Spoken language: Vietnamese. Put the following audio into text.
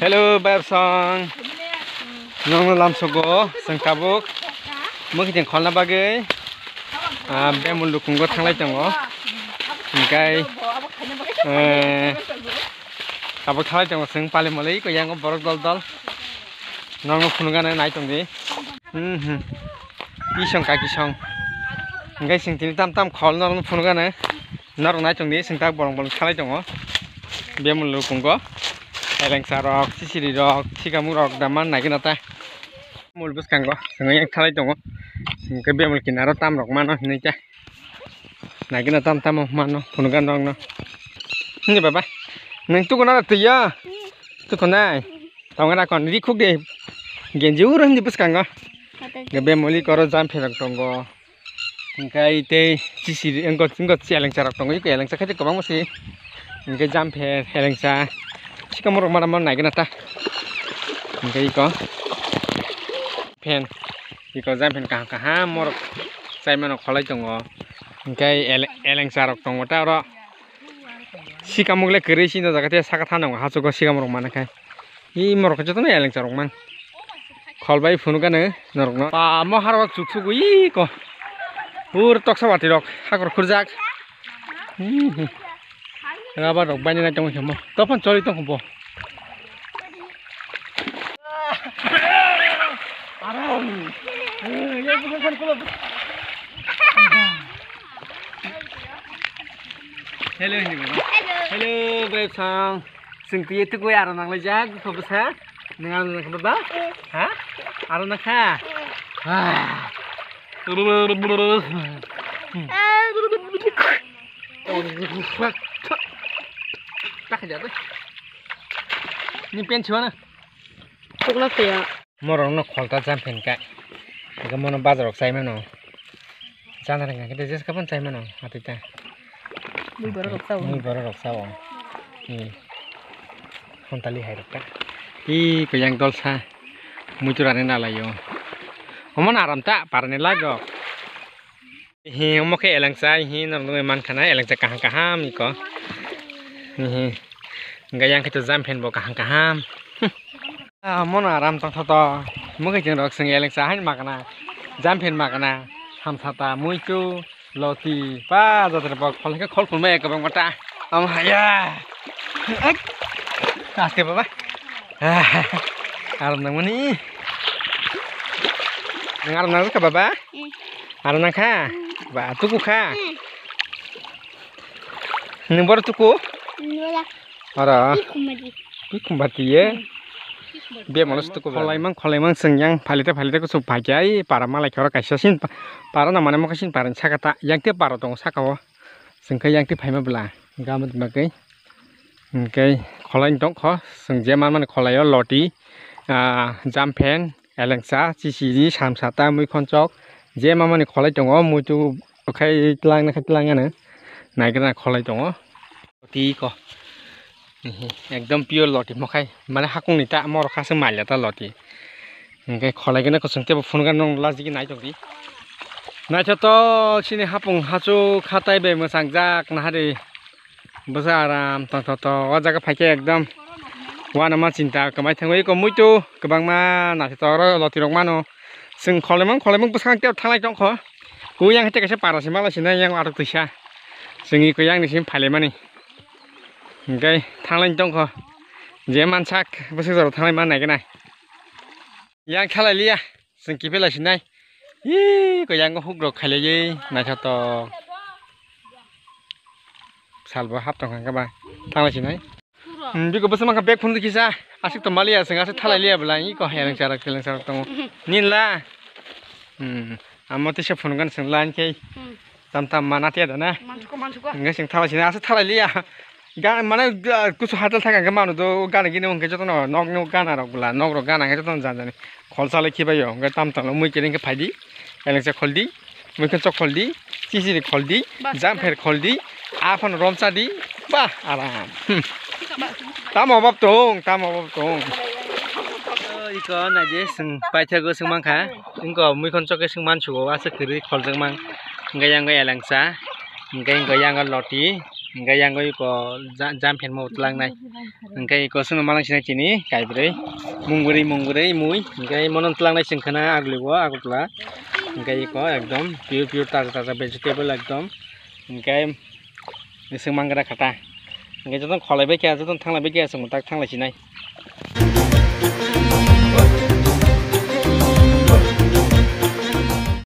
Hello, Babson. No, no, I'm so go. Sang kabuk. Mo kiting khon la bagay. Ah, ba mo lukung ko thang lai chong o. Kay. Kabuk thang lai chong o sang palay mo lai ko yang ko borok dal dal. No, no, khun ga na nai chong di. Hmm hmm. Ki chong ka ki chong. Kay sing tin tam tam khon no no khun ga na. No no nai chong di sang tak borong borong thang lai chong o. Ba mo lukung ko. rengsa rok sisiri rok sikamuk rok daman naikin ata mul bus kango sengai yang thalai tongo ke bia mul kinaro tam rok mano ni cha naikin atam tam mano punukan rok no ni baba nang tu kona tiya tu kona tong ra kon ri khuk de genji urun di bus kango ke bia muli koro jam pherak tongo ingkai te sisiri engko engko sialeng sarak tongo ikko eleng sakati kobang musi ingkai jam pher heleng sa Xin cảm ơn các bạn này cái nào ta cái gì có Phèn Thì có dây phèn cả cả ha một rộng Dây mà nó khó lấy chồng ngó cái elang e xa rộng tổng ngó trao đó Xin cảm ơn các bạn này xin ra cái xa cái thang nào Hát số có xin cảm một các bạn này Ý mô rộng cho tôi này elang xa rộng mang Khol bay phun cái nữa Nó rộng nó Bà mô hát rộng chụp chụp ý có Ủa tóc xa bà thì rộng Hát rộng khuôn giác mm Tengah apa dok? Banyak nanti semua. Topan sorry tuh kumpo. Parang. Ya bukan kan kalau. Hello ini bang. Hello babe sang. Singkir itu gue arah nang lejak, kau besar. Nengar nang kau besar? Pakai jatuh. Ini pen cuman. Tuklah saya. nak kholta jam pen kak. Jika mau nampak rok saya mana. Jangan ada kita jas kapan saya mana hati kita. Ini baru rok Ini baru rok Ini. Hontali hai rok kak. Ih, kuyang dol sa. Mucurannya nalayo. Omon aram tak parne lagok. Hi, omok elangsa hi nang nang man khana elangsa kahang kaham iko. Hi. gayang kita jam pen bo kahang kaham mon aram tang thata mukai jeng rok sing eleng sahan makna jam pen makna ham thata muichu loti pa jatre bok phal ke khol phul me ekang mata am haya aste baba aram nang mani aram nang ka baba aram nang kha ba tuku kha Nombor tuku? Nombor ara kumbatiye be malas tu kholaimang cái. sengyang phalita phalita kusu bhagyai para malai khora kaisa sin para na mane mokasin paran sakata yangte paro cái tong sakawa sengkai yangte phaima bla gamat makai ngkai kholain tong kho sengje man man kholayo loti a jampen elengsa chisiri samsata mui khonchok je man man kholai tong mui tu khai Này, na khai tlang na naigra kholai tong Tí co. একদম pure লটি মখাই মানে হাকুং নিতা আমার রখাছে মাইলে তা লটি ओमफ्राय खलायगोना कसंतेबो फुनगोन नों लाजिगि नायदोंदि नायथ'थ' सिनि हापुं हाचु खातायबाय मोजां जाक नाहारि बजा आराम थथ' अ जागा फाइखे एकदम वाना मा चिन्ता कमाय थांबाय कमुइतु गोबां मा नाथथ' र लति रक मानो जों खलायमों खलायमों बसांतेव थांलाय दंख गुयां हेते कासे पारासे मालासिना यां आरो दैसा जोंनि गुयां निसिम फाइलाय मानि cái thang lên trong kho dễ man sắc bây giờ thang lên man này cái này yang dạ, khai lại lia xin kịp lại xin này ý có yang có hút được khai lại gì này cho to salvo hấp trong hàng các bạn thang lên xin này Biết ừ, có bớt mang cái bag phun được kia đi ra asik tầm malia sing asik thay lại lia bela ý có hè lang chả lang chả tông nhìn la um amati sẽ phun gần sing lan cái ừ. tam tam mà tiệt đó nè ngay sing thay lại xin asik thay lại à. kusu taka k do j Gan mana hatal gan mana gan gini mung গান মানে ক ি ছ k হ া ত a থাকে ম a ন ু ষ তো গ a ন a কিনে ওকে যত নগ্ন গান আর ওগুলা নগ্ন a া ন আগে যত জান জ া ন u খল চালে খ k য ়ে প i ই ওকে তাম তাম মুই কেন ফাই দিই এনেছে খল দিই মুখে চক খল দিই চিচিরি খ a দিই জাম ফের খল দিই আফন র ম a া দিই বাহ আরাম ত t ম অভাব তো তাম অভাব তো ইক না যে সং a া ই থ া গ ো সং ম াং i k ইঙ্গ মুইখন চ ক a n g মানসুগো আ k ে খেরি খলজং মাং গ g a ়াং গ g a ়া ল াং স া গায়াং a া য ়াং লটি ngay yang gọi có giảm phiền một lần này ngay có xuống mang sinh chini cái đấy mung gửi mung gửi mũi ngay món ăn lần này sinh khana ác lưu quá ác lạ ngay có একদম pure pure tạt tạt vegetable একদম ngay sinh mang cái đó cả ta ngay cho nó khỏi lại bây giờ cho nó thăng lại bây giờ xong một tạt thăng lại chini